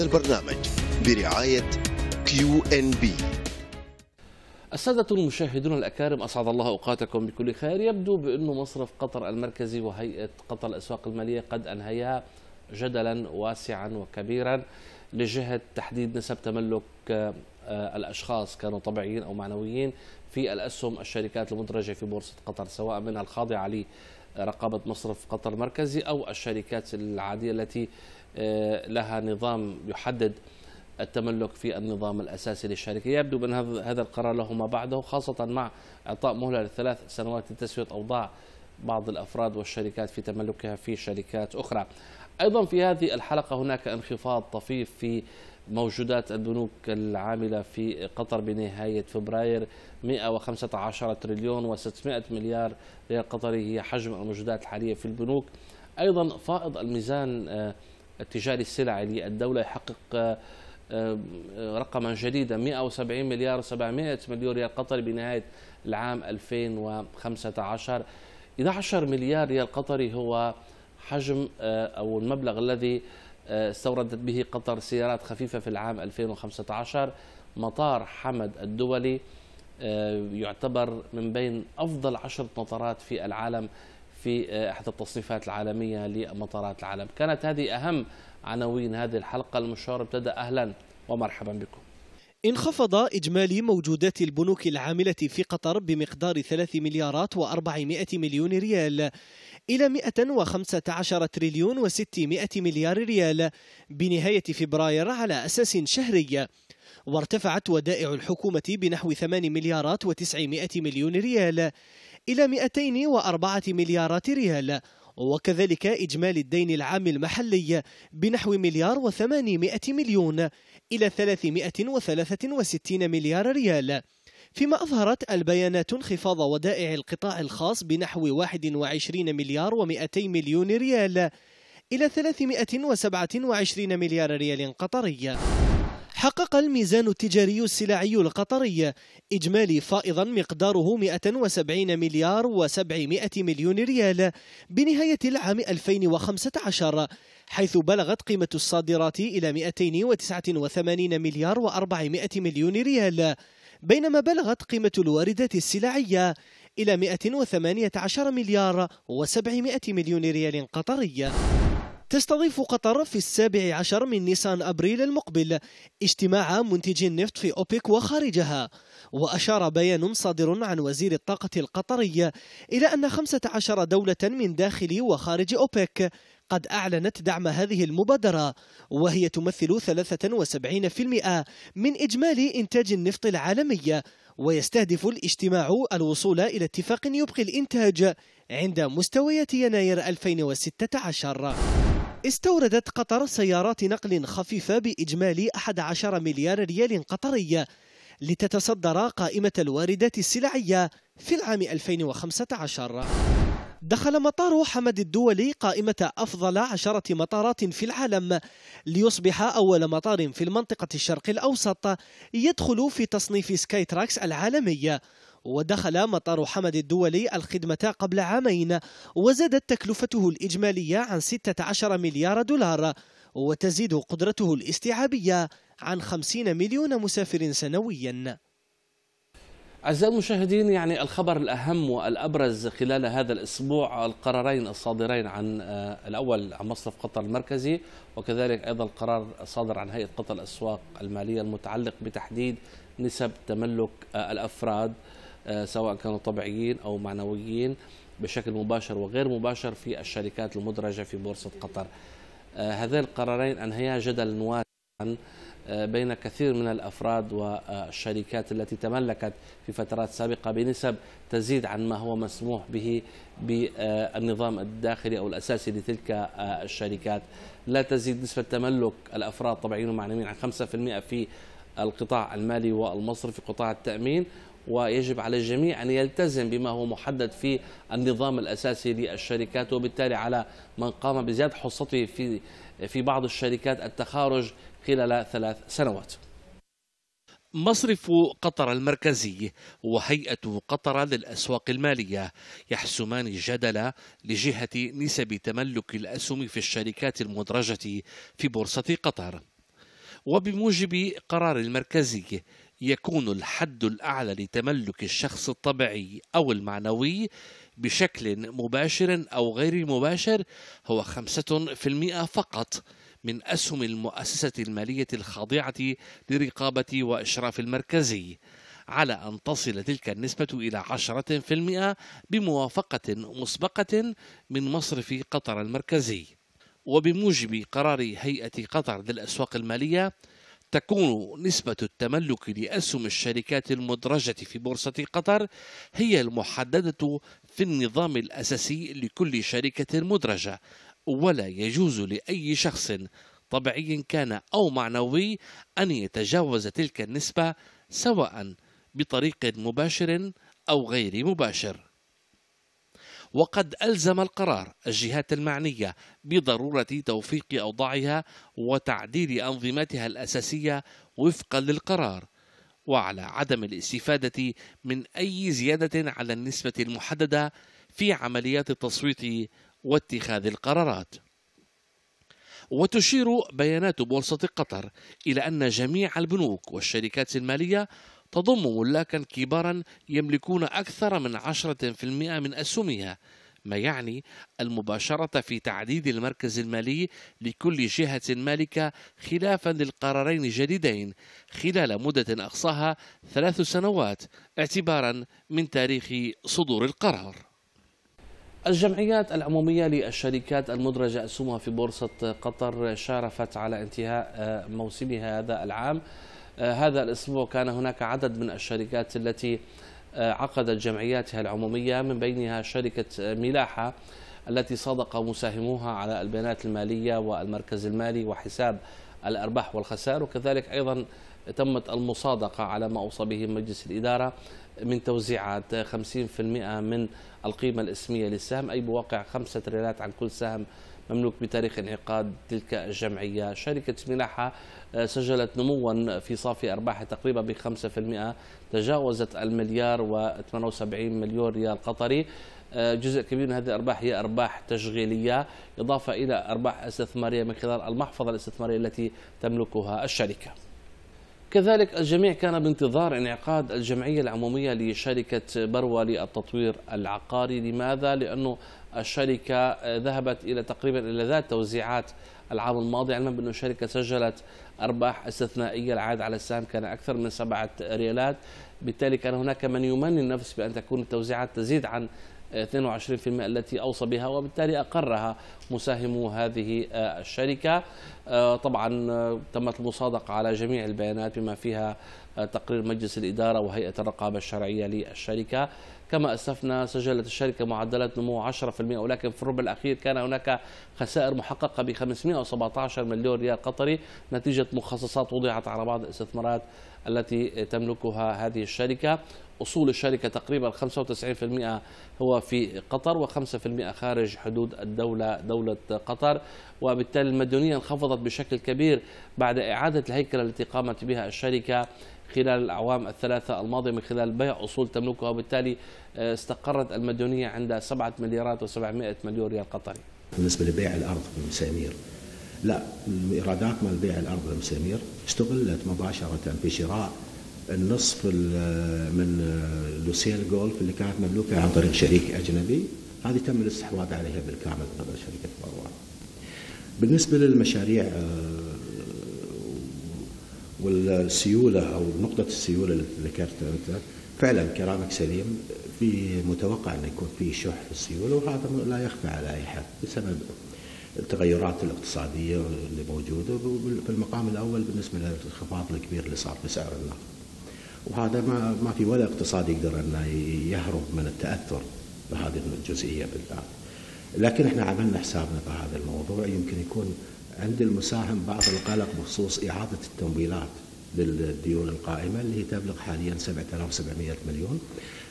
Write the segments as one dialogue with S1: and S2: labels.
S1: هذا البرنامج برعاية كيو ان بي السادة المشاهدون الأكارم أسعد الله أوقاتكم بكل خير يبدو بأنه مصرف قطر المركزي وهيئة قطر الأسواق المالية قد أنهيا جدلا واسعا وكبيرا لجهة تحديد نسب تملك آه، الأشخاص كانوا طبيعيين أو معنويين في الأسهم الشركات المدرجة في بورصة قطر سواء منها الخاضعة لرقابة مصرف قطر المركزي أو الشركات العادية التي آه، لها نظام يحدد التملك في النظام الأساسي للشركة يبدو بأن هذا القرار له ما بعده خاصة مع إعطاء مهلة لثلاث سنوات لتسوية أوضاع بعض الأفراد والشركات في تملكها في شركات أخرى أيضا في هذه الحلقة هناك انخفاض طفيف في موجودات البنوك العاملة في قطر بنهاية فبراير 115 تريليون و600 مليار ريال قطري هي حجم الموجودات الحالية في البنوك أيضا فائض الميزان آه، التجاري السلعي للدولة يحقق آه، آه، رقما جديدا 170 مليار و700 مليون ريال قطري بنهاية العام 2015 11 مليار ريال قطري هو حجم آه، أو المبلغ الذي استوردت به قطر سيارات خفيفة في العام 2015 مطار حمد الدولي يعتبر من بين أفضل عشرة مطارات في العالم في آه، احدى التصنيفات العالميه لمطارات العالم كانت هذه اهم عناوين هذه الحلقه المشوار ابتدى اهلا ومرحبا بكم
S2: انخفض إجمالي موجودات البنوك العاملة في قطر بمقدار 3 مليارات و400 مليون ريال إلى 115 تريليون و600 مليار ريال بنهاية فبراير على أساس شهري وارتفعت ودائع الحكومة بنحو 8 مليارات و900 مليون ريال إلى 204 مليارات ريال وكذلك إجمالي الدين العام المحلي بنحو مليار وثمانمائة مليون إلى 363 مليار ريال فيما أظهرت البيانات انخفاض ودائع القطاع الخاص بنحو 21 مليار و200 مليون ريال إلى 327 مليار ريال قطري حقق الميزان التجاري السلعي القطري إجمالي فائضا مقداره 170 مليار و700 مليون ريال بنهاية العام 2015 حيث بلغت قيمة الصادرات إلى 289 مليار و400 مليون ريال بينما بلغت قيمة الواردات السلعية إلى 118 مليار و700 مليون ريال قطري تستضيف قطر في السابع عشر من نيسان أبريل المقبل اجتماع منتجي النفط في أوبك وخارجها وأشار بيان صادر عن وزير الطاقة القطري إلى أن 15 دولة من داخل وخارج أوبك قد أعلنت دعم هذه المبادرة وهي تمثل 73% من إجمالي إنتاج النفط العالمي ويستهدف الاجتماع الوصول إلى اتفاق يبقي الإنتاج عند مستويات يناير 2016 استوردت قطر سيارات نقل خفيفة بإجمالي 11 مليار ريال قطري لتتصدر قائمة الواردات السلعية في العام 2015 دخل مطار حمد الدولي قائمة أفضل عشرة مطارات في العالم ليصبح أول مطار في المنطقة الشرق الأوسط يدخل في تصنيف سكاي تراكس العالمية ودخل مطار حمد الدولي الخدمة قبل عامين وزادت تكلفته الإجمالية عن 16 مليار دولار وتزيد قدرته الاستيعابية عن 50 مليون مسافر سنوياً
S1: أعزائي المشاهدين يعني الخبر الأهم والأبرز خلال هذا الأسبوع القرارين الصادرين عن آه، الأول عن مصرف قطر المركزي وكذلك أيضا القرار الصادر عن هيئة قطر الأسواق المالية المتعلق بتحديد نسب تملك آه، الأفراد آه، سواء كانوا طبيعيين أو معنويين بشكل مباشر وغير مباشر في الشركات المدرجة في بورصة قطر آه، هذين القرارين أنهيا جدل واسعا آه، بين كثير من الافراد والشركات التي تملكت في فترات سابقه بنسب تزيد عن ما هو مسموح به بالنظام الداخلي او الاساسي لتلك الشركات، لا تزيد نسبه تملك الافراد طبيعيين ومعنويين عن 5% في القطاع المالي والمصرفي قطاع التامين ويجب على الجميع أن يلتزم بما هو محدد في النظام الأساسي للشركات وبالتالي على من قام بزيادة حصته في في بعض الشركات التخارج خلال ثلاث سنوات مصرف قطر المركزي وهيئة قطر للأسواق المالية يحسمان الجدل لجهة نسب تملك الأسهم في الشركات المدرجة في بورصة قطر وبموجب قرار المركزي يكون الحد الأعلى لتملك الشخص الطبيعي أو المعنوي بشكل مباشر أو غير مباشر هو 5% فقط من أسهم المؤسسة المالية الخاضعة لرقابة وإشراف المركزي على أن تصل تلك النسبة إلى 10% بموافقة مسبقة من مصرف قطر المركزي وبموجب قرار هيئة قطر للأسواق المالية تكون نسبة التملك لأسهم الشركات المدرجة في بورصة قطر هي المحددة في النظام الأساسي لكل شركة مدرجة ولا يجوز لأي شخص طبيعي كان أو معنوي أن يتجاوز تلك النسبة سواء بطريق مباشر أو غير مباشر وقد ألزم القرار الجهات المعنية بضرورة توفيق أوضاعها وتعديل أنظمتها الأساسية وفقا للقرار وعلى عدم الاستفادة من أي زيادة على النسبة المحددة في عمليات التصويت واتخاذ القرارات وتشير بيانات بورصة قطر إلى أن جميع البنوك والشركات المالية تضم ملاكا كبارا يملكون أكثر من 10% من أسهمها ما يعني المباشرة في تعديد المركز المالي لكل جهة مالكة خلافا للقرارين الجديدين خلال مدة أقصاها ثلاث سنوات اعتبارا من تاريخ صدور القرار الجمعيات العمومية للشركات المدرجة أسهمها في بورصة قطر شارفت على انتهاء موسمها هذا العام آه، هذا الأسبوع كان هناك عدد من الشركات التي آه، عقدت جمعياتها العمومية من بينها شركة آه، ملاحة التي صادق مساهموها على البيانات المالية والمركز المالي وحساب الأرباح والخسائر وكذلك أيضا تمت المصادقة على ما أوصى به مجلس الإدارة من توزيعات 50% من القيمة الإسمية للسهم أي بواقع 5 ريالات عن كل سهم مملوك بتاريخ انعقاد تلك الجمعية شركة ملاحة آه، سجلت نموا في صافي أرباحها تقريبا ب 5% تجاوزت المليار و78 مليون ريال قطري آه، جزء كبير من هذه الارباح هي ارباح تشغيليه اضافه الى ارباح استثماريه من خلال المحفظه الاستثماريه التي تملكها الشركه كذلك الجميع كان بانتظار انعقاد الجمعية العمومية لشركة بروة للتطوير العقاري لماذا؟ لأنه الشركة ذهبت إلى تقريبا إلى ذات توزيعات العام الماضي علما بأن الشركة سجلت أرباح استثنائية العائد على السهم كان أكثر من سبعة ريالات بالتالي كان هناك من يمني النفس بأن تكون التوزيعات تزيد عن 22% التي أوصى بها وبالتالي أقرها مساهمو هذه الشركة آه، طبعا آه، تمت المصادقة على جميع البيانات بما فيها آه، تقرير مجلس الإدارة وهيئة الرقابة الشرعية للشركة كما أسفنا سجلت الشركة معدلات نمو 10% ولكن في الربع الأخير كان هناك خسائر محققة ب 517 مليون ريال قطري نتيجة مخصصات وضعت على بعض الاستثمارات التي تملكها هذه الشركة أصول الشركة تقريبا 95% هو في قطر و5% خارج حدود الدولة دولة قطر وبالتالي المديونية انخفضت بشكل كبير بعد إعادة الهيكلة التي قامت بها الشركة خلال الأعوام الثلاثة الماضية من خلال بيع أصول تملكها وبالتالي آه، استقرت المديونية عند 7 مليارات و700 مليون ريال قطري
S3: بالنسبة لبيع الأرض بالمسامير لا الإيرادات مال بيع الأرض بالمسامير استغلت مباشرة في شراء النصف آه، من آه، لوسيل جولف اللي كانت مملوكة عن طريق شريك أجنبي هذه تم الاستحواذ عليها بالكامل من قبل شركة مروان بالنسبة للمشاريع والسيوله او نقطه السيوله اللي ذكرتها انت فعلا كلامك سليم في متوقع انه يكون في شح في السيوله وهذا لا يخفى على اي حد بسبب التغيرات الاقتصاديه اللي موجوده في المقام الاول بالنسبه للانخفاض الكبير اللي صار في سعر النفط. وهذا ما ما في ولا اقتصاد يقدر انه يهرب من التاثر بهذه الجزئيه بالذات. لكن احنا عملنا حسابنا بهذا الموضوع يمكن يكون عند المساهم بعض القلق بخصوص إعادة التمويلات للديون القائمة اللي هي تبلغ حاليا 7700 مليون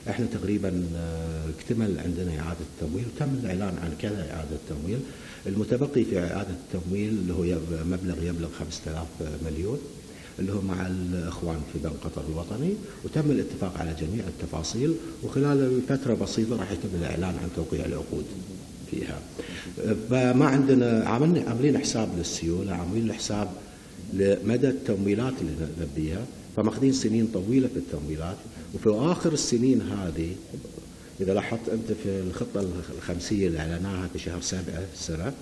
S3: احنا تقريبا آه، اكتمل عندنا إعادة التمويل وتم الإعلان عن كذا إعادة التمويل المتبقي في إعادة التمويل اللي هو مبلغ يبلغ 5000 مليون اللي هو مع الاخوان في بنك قطر الوطني وتم الاتفاق على جميع التفاصيل وخلال فتره بسيطه راح يتم الاعلان عن توقيع العقود. فيها فما عندنا عملنا عاملين حساب للسيوله عاملين حساب لمدى التمويلات اللي نلبيها فماخذين سنين طويله في التمويلات وفي اخر السنين هذه اذا لاحظت انت في الخطه الخمسيه اللي اعلناها في شهر سبعه السنه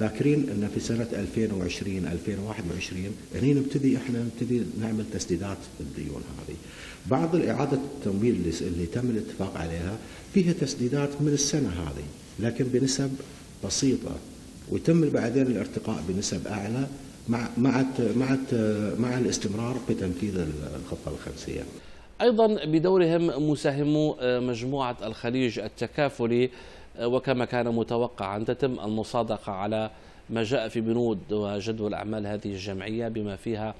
S3: ذاكرين ان في سنه 2020 2021 هنا نبتدي احنا نبتدي نعمل تسديدات الديون هذه. بعض اعاده التمويل اللي تم الاتفاق عليها فيها تسديدات من السنه هذه لكن بنسب بسيطة ويتم بعدين الارتقاء بنسب أعلى مع مع مع مع الاستمرار بتنفيذ الخطة الخمسية.
S1: أيضا بدورهم مساهمو آه، مجموعة الخليج التكافلي آه، وكما كان متوقعا تتم المصادقة على ما جاء في بنود وجدول أعمال هذه الجمعية بما فيها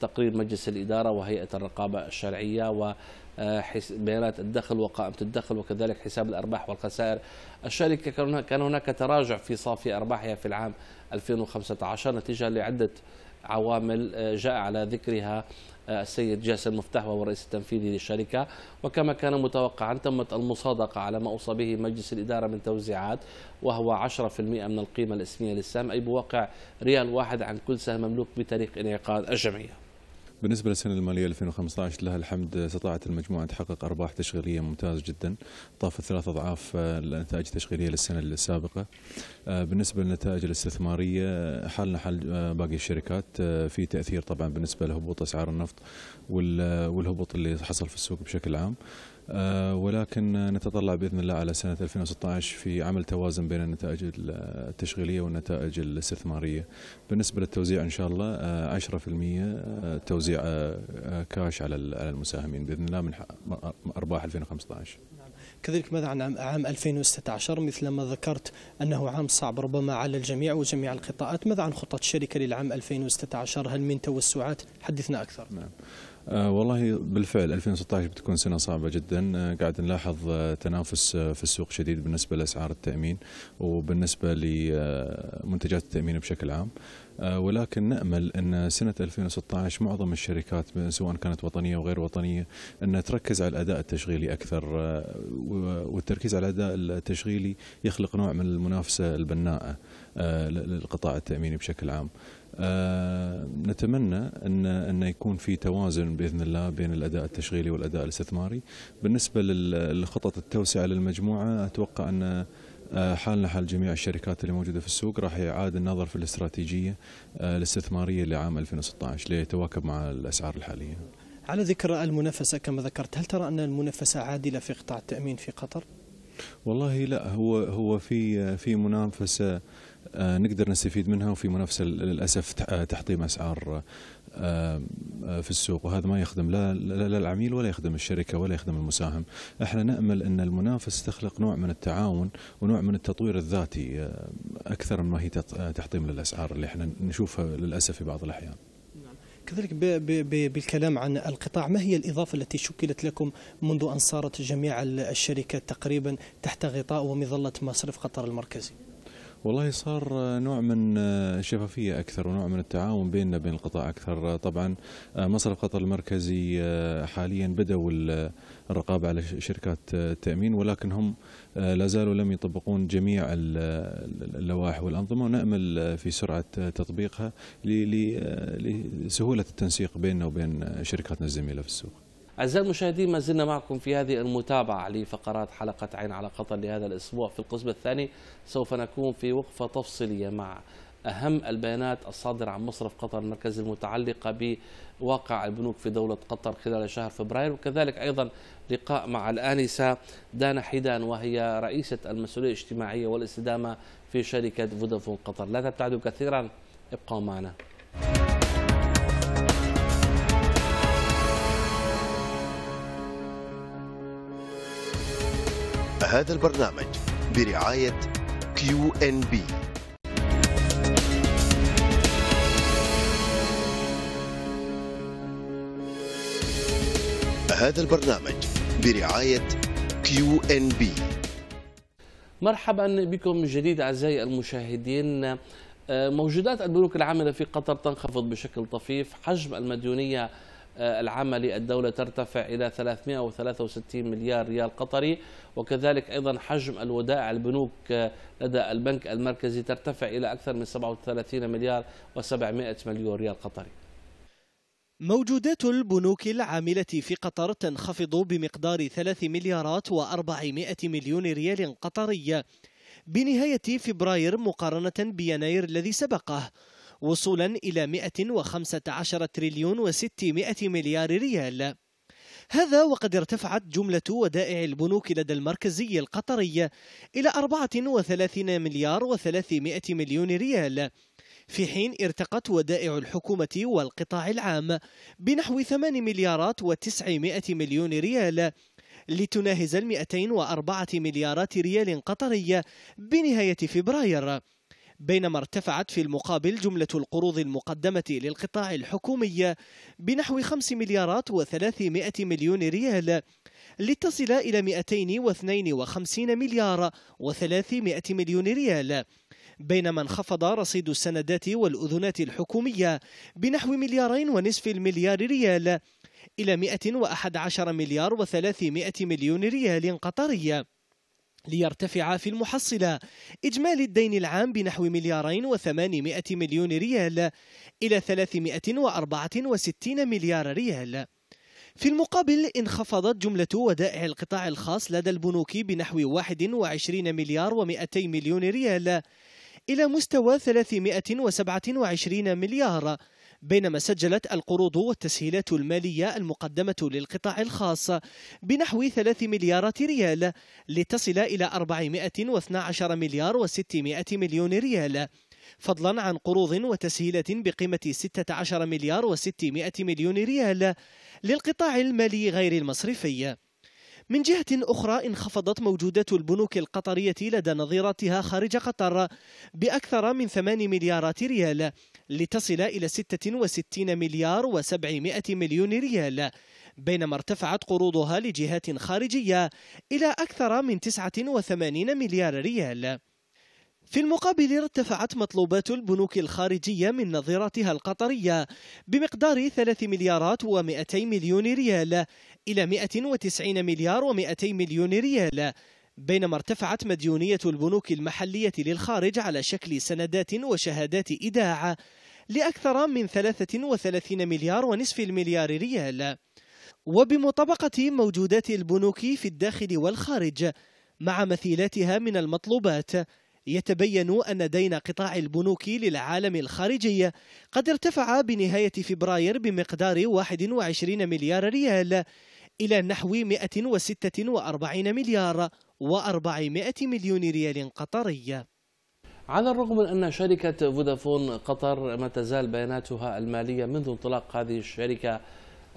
S1: تقرير مجلس الإدارة وهيئة الرقابة الشرعية و آه، بيانات الدخل وقائمة الدخل وكذلك حساب الأرباح والخسائر الشركة كان هناك تراجع في صافي أرباحها في العام 2015 نتيجة لعدة عوامل آه، جاء على ذكرها آه، السيد جاسم مفتاح وهو الرئيس التنفيذي للشركة وكما كان متوقعا تمت المصادقة على ما أوصى به مجلس الإدارة من توزيعات وهو 10% من القيمة الإسمية للسهم أي بواقع ريال واحد عن كل سهم مملوك بتاريخ انعقاد الجمعية
S4: بالنسبه للسنه الماليه 2015 لها الحمد استطاعت المجموعه تحقق ارباح تشغيليه ممتاز جدا طافت ثلاث اضعاف آه، النتائج التشغيليه للسنه السابقه. آه، بالنسبه للنتائج الاستثماريه حالنا حال آه، باقي الشركات في تاثير طبعا بالنسبه لهبوط اسعار النفط والهبوط اللي حصل في السوق بشكل عام. آه، ولكن نتطلع باذن الله على سنه 2016 في عمل توازن بين النتائج التشغيليه والنتائج الاستثماريه. بالنسبه للتوزيع ان شاء الله 10% آه، آه، توزيع كاش على المساهمين باذن الله من ارباح 2015.
S2: كذلك ماذا عن عام 2016 مثل ما ذكرت أنه عام صعب ربما على الجميع وجميع القطاعات ماذا عن خطة الشركة للعام 2016 هل من توسعات حدثنا أكثر نعم.
S4: آه والله بالفعل 2016 بتكون سنة صعبة جدا آه قاعد نلاحظ آه، تنافس آه، في السوق شديد بالنسبة لأسعار التأمين وبالنسبة لمنتجات آه، التأمين بشكل عام ولكن نأمل أن سنة 2016 معظم الشركات سواء كانت وطنية وغير وطنية أن تركز على الأداء التشغيلي أكثر والتركيز على الأداء التشغيلي يخلق نوع من المنافسة البناءة للقطاع التأميني بشكل عام آه، نتمنى ان ان يكون في توازن باذن الله بين الاداء التشغيلي والاداء الاستثماري بالنسبه للخطط التوسعه للمجموعه اتوقع ان حالنا آه، حال جميع الشركات اللي موجوده في السوق راح يعاد النظر في الاستراتيجيه آه، الاستثماريه لعام 2016 ليتواكب مع الاسعار الحاليه.
S2: على ذكر المنافسه كما ذكرت، هل ترى ان المنافسه عادله في قطاع التامين في قطر؟
S4: والله لا هو هو في في منافسه آه، نقدر نستفيد منها وفي منافسه للاسف آه، تحطيم اسعار آه، في السوق وهذا ما يخدم لا, لا العميل ولا يخدم الشركه ولا يخدم المساهم، احنا نامل ان المنافس تخلق نوع من التعاون ونوع من التطوير الذاتي اكثر ما هي تحطيم للاسعار اللي احنا نشوفها للاسف في بعض الاحيان.
S2: نعم. كذلك بالكلام عن القطاع ما هي الإضافة التي شكلت لكم منذ أن صارت جميع الشركات تقريبا تحت غطاء ومظلة مصرف قطر المركزي
S4: والله صار نوع من الشفافية أكثر ونوع من التعاون بيننا بين القطاع أكثر طبعا آه، مصرف قطر المركزي آه، حاليا بدأوا الرقابة على شركات آه، التأمين ولكن هم لا زالوا لم يطبقون جميع اللوائح والأنظمة ونأمل في سرعة تطبيقها لسهولة التنسيق بيننا وبين شركاتنا الزميلة في السوق
S1: أعزائي المشاهدين ما زلنا معكم في هذه المتابعة لفقرات حلقة عين على قطر لهذا الأسبوع في القسم الثاني سوف نكون في وقفة تفصيلية مع أهم البيانات الصادرة عن مصرف قطر المركزي المتعلقة بواقع البنوك في دولة قطر خلال شهر فبراير وكذلك أيضا لقاء مع الآنسة دانا حيدان وهي رئيسة المسؤولية الاجتماعية والاستدامة في شركة فودافون قطر لا تبتعدوا كثيرا ابقوا معنا
S3: هذا البرنامج برعاية كيو ان بي هذا البرنامج برعاية كيو ان بي
S1: مرحبا بكم من جديد اعزائي المشاهدين آه، موجودات البنوك العامله في قطر تنخفض بشكل طفيف حجم المديونيه آه، العملي الدولة ترتفع إلى 363 مليار ريال قطري وكذلك أيضا حجم الودائع البنوك آه، لدى البنك المركزي ترتفع إلى أكثر من 37 مليار و700 مليون ريال قطري
S2: موجودات البنوك العاملة في قطر تنخفض بمقدار 3 مليارات و400 مليون ريال قطري بنهاية فبراير مقارنة بيناير الذي سبقه وصولا إلى 115 تريليون و600 مليار ريال هذا وقد ارتفعت جملة ودائع البنوك لدى المركزي القطري إلى 34 مليار و300 مليون ريال في حين ارتقت ودائع الحكومة والقطاع العام بنحو 8 مليارات و900 مليون ريال لتناهز ال 204 مليارات ريال قطرية بنهاية فبراير بينما ارتفعت في المقابل جملة القروض المقدمة للقطاع الحكومي بنحو 5 مليارات و300 مليون ريال لتصل إلى 252 مليار و300 مليون ريال بينما انخفض رصيد السندات والأذنات الحكومية بنحو مليارين ونصف المليار ريال إلى 111 مليار و300 مليون ريال قطرية ليرتفع في المحصلة إجمالي الدين العام بنحو مليارين وثمانمائة مليون ريال إلى 364 مليار ريال في المقابل انخفضت جملة ودائع القطاع الخاص لدى البنوك بنحو 21 مليار و200 مليون ريال إلى مستوى 327 مليار بينما سجلت القروض والتسهيلات المالية المقدمة للقطاع الخاص بنحو 3 مليارات ريال لتصل إلى 412 مليار و600 مليون ريال فضلا عن قروض وتسهيلات بقيمة 16 مليار و600 مليون ريال للقطاع المالي غير المصرفي من جهة أخرى انخفضت موجودات البنوك القطرية لدى نظيراتها خارج قطر بأكثر من 8 مليارات ريال لتصل إلى 66 مليار و700 مليون ريال بينما ارتفعت قروضها لجهات خارجية إلى أكثر من 89 مليار ريال في المقابل ارتفعت مطلوبات البنوك الخارجية من نظيرتها القطرية بمقدار 3 مليارات و200 مليون ريال إلى 190 مليار و200 مليون ريال بينما ارتفعت مديونية البنوك المحلية للخارج على شكل سندات وشهادات إداعة لأكثر من 33 مليار ونصف المليار ريال وبمطابقة موجودات البنوك في الداخل والخارج مع مثيلاتها من المطلوبات يتبين أن دين قطاع البنوك للعالم الخارجي قد ارتفع بنهاية فبراير بمقدار 21 مليار ريال إلى نحو 146 مليار و400 مليون ريال قطري
S1: على الرغم من أن شركة فودافون قطر ما تزال بياناتها المالية منذ انطلاق هذه الشركة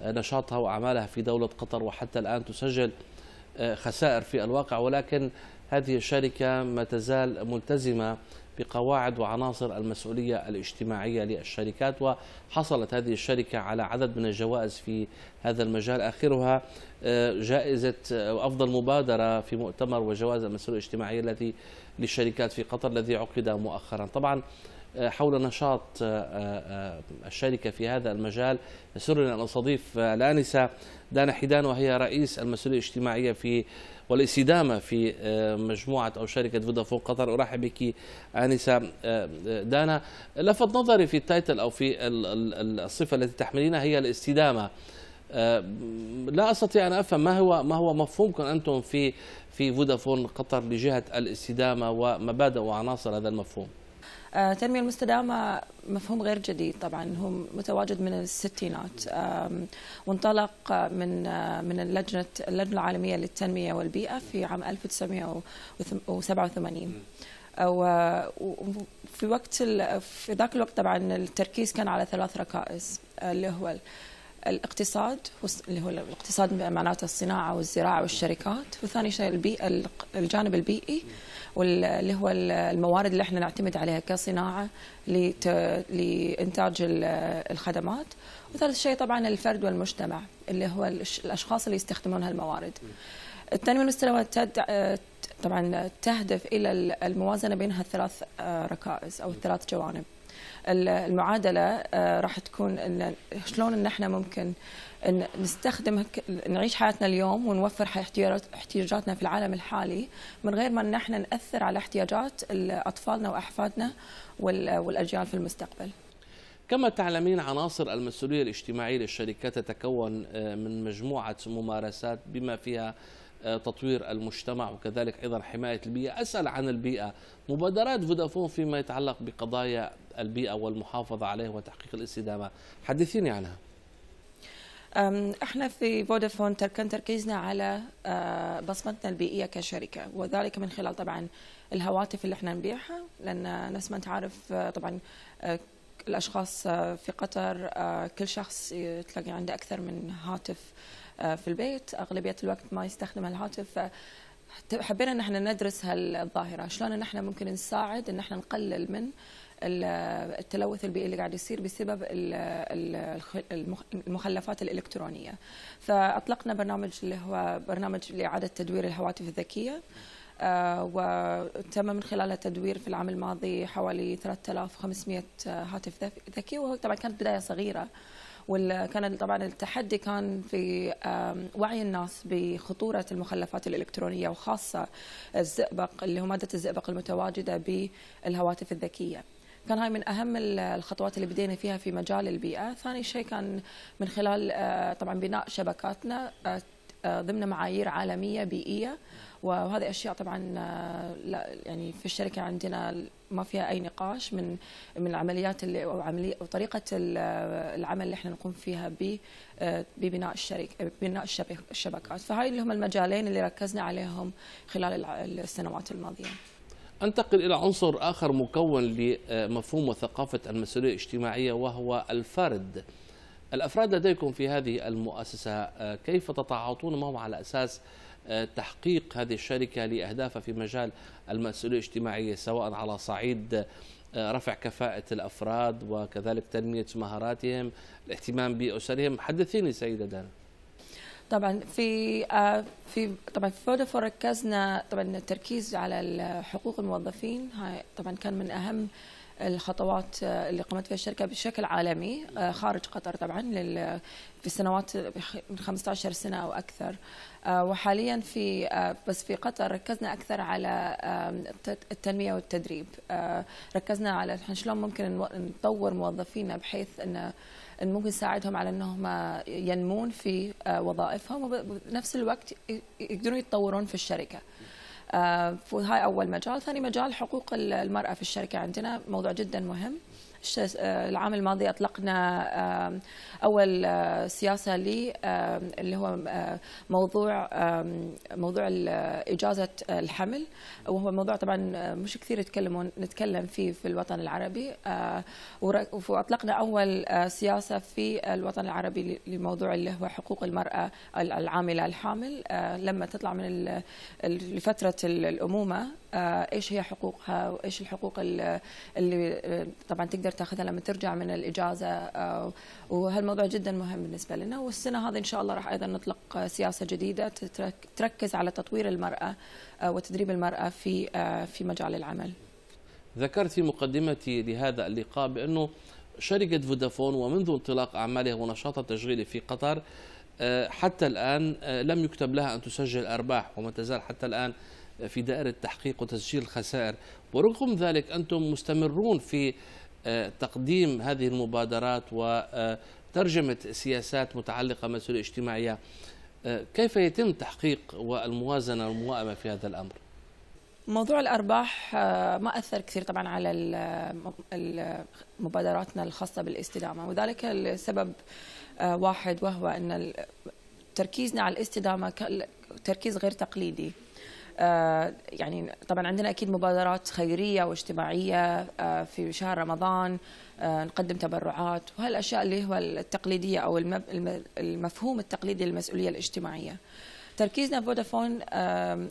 S1: آه، نشاطها وأعمالها في دولة قطر وحتى الآن تسجل آه، خسائر في الواقع ولكن هذه الشركة ما تزال ملتزمة بقواعد وعناصر المسؤولية الاجتماعية للشركات وحصلت هذه الشركة على عدد من الجوائز في هذا المجال آخرها آه، جائزة آه، أفضل مبادرة في مؤتمر وجوائز المسؤولية الاجتماعية التي للشركات في قطر الذي عقد مؤخرا طبعا آه، حول نشاط الشركة في هذا المجال يسرني أن أستضيف الآنسة دانا حيدان وهي رئيس المسؤولية الاجتماعية في والاستدامه في آه، مجموعه او شركه فودافون قطر ارحب بك انسه آه، دانا لفت نظري في التايتل او في الصفه التي تحملينها هي الاستدامه آه، لا استطيع ان افهم ما هو ما هو مفهومكم انتم في في فودافون قطر بجهه الاستدامه ومبادئ وعناصر هذا المفهوم
S5: التنمية آه، المستدامة مفهوم غير جديد طبعا هو متواجد من الستينات وانطلق من آه، من اللجنة اللجنة العالمية للتنمية والبيئة في عام 1987 وفي آه، وقت في ذاك الوقت طبعا التركيز كان على ثلاث ركائز اللي هو الاقتصاد اللي هو الاقتصاد معناته الصناعه والزراعه والشركات وثاني شيء البيئه الجانب البيئي واللي هو الموارد اللي احنا نعتمد عليها كصناعه لانتاج الخدمات وثالث شيء طبعا الفرد والمجتمع اللي هو الاشخاص اللي يستخدمون هالموارد التنميه المستدامه طبعا تهدف الى الموازنه بين هالثلاث آه، ركائز او الثلاث جوانب المعادله آه، راح تكون ان شلون ان احنا ممكن إن نستخدم نعيش حياتنا اليوم ونوفر احتياجاتنا في العالم الحالي من غير ما ان احنا ناثر على احتياجات اطفالنا واحفادنا والاجيال في المستقبل.
S1: كما تعلمين عناصر المسؤوليه الاجتماعيه للشركات تتكون آه، من مجموعه ممارسات بما فيها آه، تطوير المجتمع وكذلك أيضا حماية البيئة أسأل عن البيئة مبادرات فودافون فيما يتعلق بقضايا البيئة والمحافظة عليها وتحقيق الاستدامة حدثيني عنها
S5: احنا في فودافون كان تركيزنا على آه، بصمتنا البيئيه كشركه وذلك من خلال طبعا الهواتف اللي احنا نبيعها لان نفس ما انت عارف آه، طبعا الاشخاص في قطر كل شخص تلاقي عنده اكثر من هاتف آه، في البيت اغلبيه الوقت ما يستخدم الهاتف آه، حبينا ان احنا ندرس هالظاهره شلون ان احنا ممكن نساعد ان احنا نقلل من التلوث البيئي اللي قاعد يصير بسبب المخلفات الالكترونيه فاطلقنا برنامج اللي هو برنامج لاعاده تدوير الهواتف الذكيه آه، وتم من خلاله تدوير في العام الماضي حوالي 3500 هاتف ذكي وهو طبعا كانت بدايه صغيره وكان طبعا التحدي كان في وعي الناس بخطوره المخلفات الالكترونيه وخاصه الزئبق اللي هو ماده الزئبق المتواجده بالهواتف الذكيه. كان هاي من اهم الخطوات اللي بدينا فيها في مجال البيئه، ثاني شيء كان من خلال آه، طبعا بناء شبكاتنا آه، آه، ضمن معايير عالميه بيئيه وهذه اشياء طبعا آه، لا يعني في الشركه عندنا ما فيها اي نقاش من من العمليات اللي او عمليه وطريقه آه، العمل اللي احنا نقوم فيها آه، ببناء الشركه ببناء الشبكات فهاي اللي هم المجالين اللي ركزنا عليهم خلال السنوات الماضيه.
S1: انتقل الى عنصر اخر مكون لمفهوم وثقافه المسؤوليه الاجتماعيه وهو الفرد. الافراد لديكم في هذه المؤسسه كيف تتعاطون معهم على اساس آه، تحقيق هذه الشركة لأهدافها في مجال المسؤولية الاجتماعية سواء على صعيد آه، رفع كفاءة الأفراد وكذلك تنمية مهاراتهم الاهتمام بأسرهم حدثيني سيدة دانا
S5: طبعا في آه، في طبعا في فودافون ركزنا طبعا التركيز على حقوق الموظفين هاي طبعا كان من اهم الخطوات اللي قامت فيها الشركه بشكل عالمي خارج قطر طبعا في السنوات من 15 سنه او اكثر آه، وحاليا في آه، بس في قطر ركزنا اكثر على التنميه والتدريب آه، ركزنا على احنا شلون ممكن نطور موظفينا بحيث ان ممكن نساعدهم على انهم ينمون في وظائفهم وبنفس الوقت يقدرون يتطورون في الشركه فهاي اول مجال ثاني مجال حقوق المراه في الشركه عندنا موضوع جدا مهم آه، العام الماضي أطلقنا أول آه، سياسة لي اللي هو آه، موضوع موضوع إجازة الحمل وهو موضوع طبعا مش كثير يتكلمون نتكلم فيه في الوطن العربي وأطلقنا أول سياسة في الوطن العربي لموضوع اللي هو حقوق المرأة العاملة الحامل لما تطلع من لفترة الأمومة آه، ايش هي حقوقها وايش الحقوق اللي آه، طبعا تقدر تاخذها لما ترجع من الاجازه آه، وهالموضوع جدا مهم بالنسبه لنا والسنه هذه ان شاء الله راح ايضا نطلق سياسه جديده تركز على تطوير المراه وتدريب المراه في في مجال العمل.
S1: ذكرت في مقدمتي لهذا اللقاء بانه شركه فودافون ومنذ انطلاق اعمالها ونشاطها التشغيلي في قطر حتى الآن لم يكتب لها أن تسجل أرباح وما تزال حتى الآن في دائرة تحقيق وتسجيل الخسائر ورغم ذلك أنتم مستمرون في آه، تقديم هذه المبادرات وترجمة سياسات متعلقة مسؤولية اجتماعية آه، كيف يتم تحقيق والموازنة والموائمة في هذا الأمر؟
S5: موضوع الأرباح آه، ما أثر كثير طبعا على مبادراتنا الخاصة بالاستدامة وذلك السبب واحد وهو أن تركيزنا على الاستدامة تركيز غير تقليدي آه، يعني طبعا عندنا اكيد مبادرات خيريه واجتماعيه آه، في شهر رمضان آه، نقدم تبرعات وهالاشياء اللي هو التقليديه او المفهوم التقليدي للمسؤوليه الاجتماعيه. تركيزنا فودافون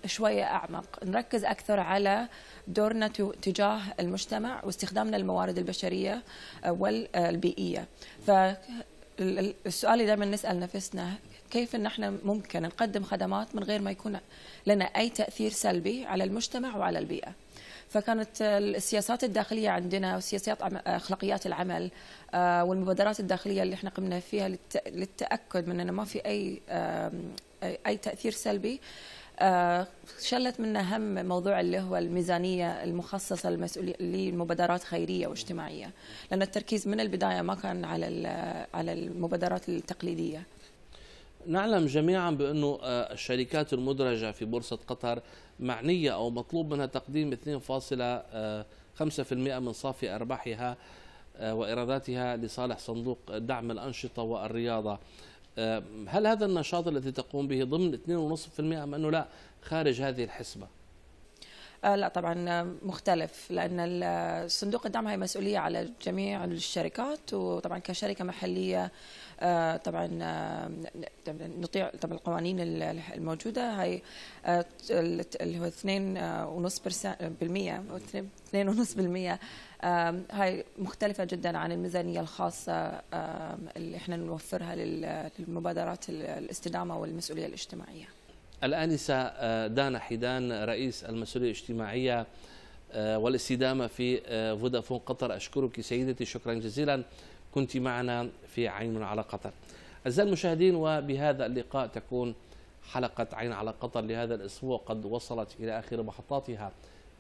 S5: شويه اعمق، نركز اكثر على دورنا تجاه المجتمع واستخدامنا للموارد البشريه والبيئيه. فالسؤال اللي دائما نسال نفسنا كيف ان احنا ممكن نقدم خدمات من غير ما يكون لنا اي تاثير سلبي على المجتمع وعلى البيئه فكانت السياسات الداخليه عندنا وسياسات اخلاقيات العمل آه، والمبادرات الداخليه اللي احنا قمنا فيها للتاكد من انه ما في اي اي تاثير سلبي آه، شلت منا هم موضوع اللي هو الميزانيه المخصصه للمبادرات خيريه واجتماعيه لان التركيز من البدايه ما كان على على المبادرات التقليديه
S1: نعلم جميعا بانه آه، الشركات المدرجه في بورصه قطر معنيه او مطلوب منها تقديم 2.5% آه، من صافي ارباحها آه، وايراداتها لصالح صندوق دعم الانشطه والرياضه. هل هذا النشاط الذي تقوم به ضمن 2.5% ام انه لا خارج هذه الحسبه؟
S5: آه، لا طبعا آه، مختلف لان صندوق الدعم هي مسؤوليه على جميع الشركات وطبعا كشركه محليه آه، طبعا نطيع طبعا القوانين الموجوده هي اللي هو 2.5% 2.5% هاي مختلفة جدا عن الميزانية الخاصة اللي احنا نوفرها للمبادرات الاستدامة والمسؤولية الاجتماعية
S1: الآنسة آه، دانا حيدان رئيس المسؤولية الاجتماعية آه، والاستدامة في آه، فودافون قطر أشكرك سيدتي شكرا جزيلا كنت معنا في عين على قطر أعزائي المشاهدين وبهذا اللقاء تكون حلقة عين على قطر لهذا الأسبوع قد وصلت إلى آخر محطاتها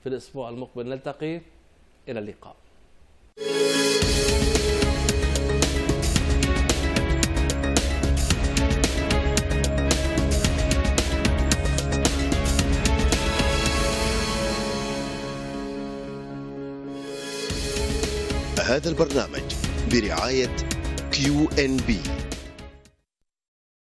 S1: في الأسبوع المقبل نلتقي إلى اللقاء
S3: هذا البرنامج برعاية كيو ان بي